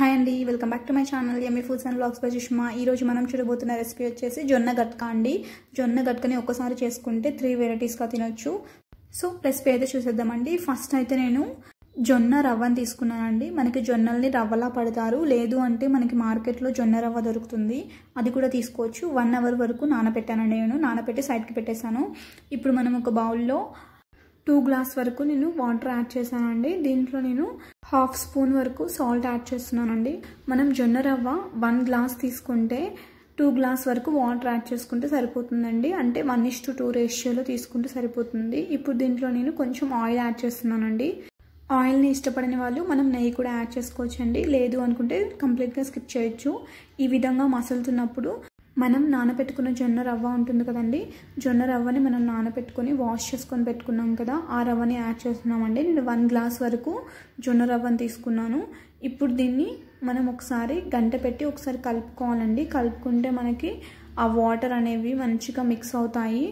hi అండి welcome back to my channel ఎమ్మె foods and blogs by Sushma ఈరోజు మనం చూడబోతున్న రెసిపీ వచ్చేసి జొన్న గట్క అండి జొన్న గట్కని ఒక్కసారి చేసుకుంటే త్రీ వెరైటీస్గా తినొచ్చు సో రెసిపీ అయితే చూసేద్దామండి ఫస్ట్ అయితే నేను జొన్న రవ్వని తీసుకున్నానండి మనకి జొన్నల్ని రవ్వలా పడతారు లేదు అంటే మనకి మార్కెట్లో జొన్న రవ్వ దొరుకుతుంది అది కూడా తీసుకోవచ్చు వన్ అవర్ వరకు నానబెట్టానండి నేను నానబెట్టి సైడ్కి పెట్టేశాను ఇప్పుడు మనం ఒక బౌల్లో టూ గ్లాస్ వరకు నేను వాటర్ యాడ్ చేశానండి దీంట్లో నేను హాఫ్ స్పూన్ వరకు సాల్ట్ యాడ్ చేస్తున్నానండి మనం జొన్న రవ్వ వన్ గ్లాస్ తీసుకుంటే టూ గ్లాస్ వరకు వాటర్ యాడ్ చేసుకుంటే సరిపోతుందండి అంటే వన్ ఇస్ టు టూ రేషియోలో తీసుకుంటే సరిపోతుంది ఇప్పుడు దీంట్లో నేను కొంచెం ఆయిల్ యాడ్ చేస్తున్నానండి ఆయిల్ని ఇష్టపడని వాళ్ళు మనం నెయ్యి కూడా యాడ్ చేసుకోవచ్చండి లేదు అనుకుంటే కంప్లీట్గా స్కిప్ చేయొచ్చు ఈ విధంగా మసులుతున్నప్పుడు మనం నానబెట్టుకున్న జొన్న రవ్వ ఉంటుంది కదండి జొన్న రవ్వని మనం నానబెట్టుకొని వాష్ చేసుకొని పెట్టుకున్నాం కదా ఆ రవ్వని యాడ్ చేస్తున్నామండి నేను వన్ గ్లాస్ వరకు జొన్న రవ్వని తీసుకున్నాను ఇప్పుడు దీన్ని మనం ఒకసారి గంట పెట్టి ఒకసారి కలుపుకోవాలండి కలుపుకుంటే మనకి ఆ వాటర్ అనేవి మంచిగా మిక్స్ అవుతాయి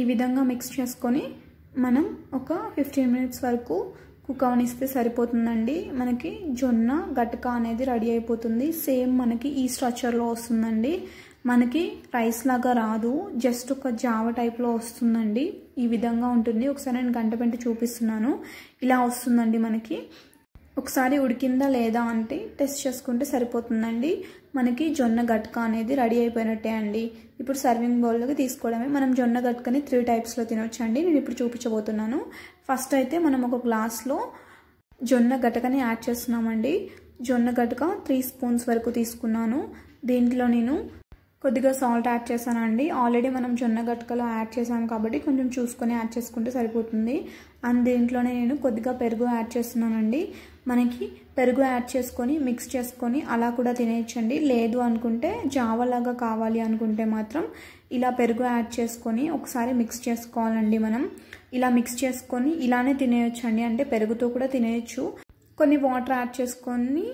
ఈ విధంగా మిక్స్ చేసుకొని మనం ఒక ఫిఫ్టీన్ మినిట్స్ వరకు కుక్ అవనిస్తే సరిపోతుందండి మనకి జొన్న గటక అనేది రెడీ అయిపోతుంది సేమ్ మనకి ఈ e స్ట్రక్చర్లో వస్తుందండి మనకి రైస్ లాగా రాదు జస్ట్ ఒక జావ టైప్లో వస్తుందండి ఈ విధంగా ఉంటుంది ఒకసారి నేను గంట పెంట చూపిస్తున్నాను ఇలా వస్తుందండి మనకి ఒకసారి ఉడికిందా లేదా అంటే టెస్ట్ చేసుకుంటే సరిపోతుందండి మనకి జొన్న గట్క అనేది రెడీ అయిపోయినట్టే అండి ఇప్పుడు సర్వింగ్ బౌల్లోకి తీసుకోవడమే మనం జొన్న గట్కని త్రీ టైప్స్లో తినొచ్చండి నేను ఇప్పుడు చూపించబోతున్నాను ఫస్ట్ అయితే మనం ఒక గ్లాస్లో జొన్న గటకని యాడ్ చేస్తున్నామండి జొన్న గటక త్రీ స్పూన్స్ వరకు తీసుకున్నాను దీంట్లో నేను కొద్దిగా సాల్ట్ యాడ్ అండి ఆల్రెడీ మనం జొన్న గట్కలో యాడ్ చేసాం కాబట్టి కొంచెం చూసుకొని యాడ్ చేసుకుంటే సరిపోతుంది అండ్ దీంట్లోనే నేను కొద్దిగా పెరుగు యాడ్ చేస్తున్నానండి మనకి పెరుగు యాడ్ చేసుకొని మిక్స్ చేసుకొని అలా కూడా తినేయచ్చండి లేదు అనుకుంటే జావలాగా కావాలి అనుకుంటే మాత్రం ఇలా పెరుగు యాడ్ చేసుకొని ఒకసారి మిక్స్ చేసుకోవాలండి మనం ఇలా మిక్స్ చేసుకొని ఇలానే అండి అంటే పెరుగుతో కూడా తినేయచ్చు కొన్ని వాటర్ యాడ్ చేసుకొని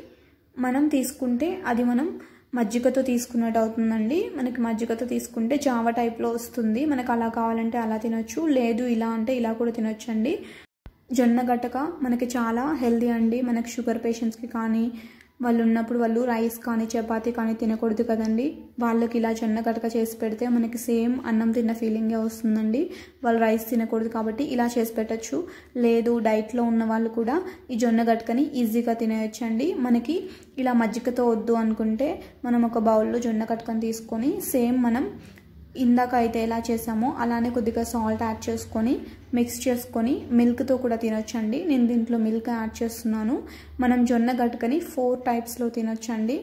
మనం తీసుకుంటే అది మనం మజ్జిగతో తీసుకున్నట్టు అవుతుందండి మనకి మజ్జిగతో తీసుకుంటే జావ టైప్లో వస్తుంది మనకు అలా కావాలంటే అలా తినొచ్చు లేదు ఇలా అంటే ఇలా కూడా తినొచ్చు అండి జొన్న గటక మనకి చాలా హెల్దీ అండి మనకి షుగర్ పేషెంట్స్కి కానీ వాళ్ళు ఉన్నప్పుడు వాళ్ళు రైస్ కానీ చపాతి కానీ తినకూడదు కదండి వాళ్ళకి ఇలా జొన్న గటక చేసి పెడితే మనకి సేమ్ అన్నం తిన్న ఫీలింగే వస్తుందండి వాళ్ళు రైస్ తినకూడదు కాబట్టి ఇలా చేసి పెట్టచ్చు లేదు డైట్లో ఉన్న వాళ్ళు కూడా ఈ జొన్న గటకని ఈజీగా తినేయచ్చండి మనకి ఇలా మజ్జిగతో వద్దు అనుకుంటే మనం ఒక బౌల్లో జొన్న గటకని తీసుకొని సేమ్ మనం ఇందాక అయితే ఎలా చేసామో అలానే కొద్దిగా సాల్ట్ యాడ్ చేసుకొని మిక్స్ చేసుకొని మిల్క్తో కూడా తినొచ్చండి నేను దీంట్లో మిల్క్ యాడ్ చేస్తున్నాను మనం జొన్న గట్టుకొని ఫోర్ టైప్స్లో తినొచ్చండి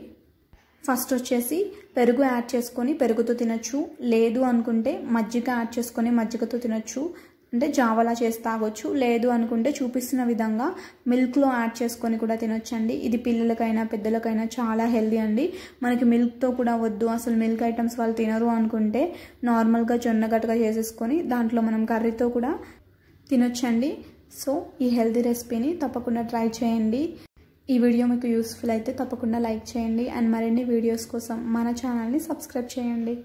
ఫస్ట్ వచ్చేసి పెరుగు యాడ్ చేసుకొని పెరుగుతో తినొచ్చు లేదు అనుకుంటే మజ్జిగ యాడ్ చేసుకొని మజ్జిగతో తినొచ్చు అంటే జావలా చేసి తాగొచ్చు లేదు అనుకుంటే చూపిస్తున్న విధంగా మిల్క్లో యాడ్ చేసుకొని కూడా తినొచ్చండి ఇది పిల్లలకైనా పెద్దలకైనా చాలా హెల్దీ అండి మనకి మిల్క్తో కూడా వద్దు అసలు మిల్క్ ఐటమ్స్ వాళ్ళు తినరు అనుకుంటే నార్మల్గా జొన్న గట్టుగా చేసేసుకొని దాంట్లో మనం కర్రీతో కూడా తినొచ్చండి సో ఈ హెల్దీ రెసిపీని తప్పకుండా ట్రై చేయండి ఈ వీడియో మీకు యూస్ఫుల్ అయితే తప్పకుండా లైక్ చేయండి అండ్ మరిన్ని వీడియోస్ కోసం మన ఛానల్ని సబ్స్క్రైబ్ చేయండి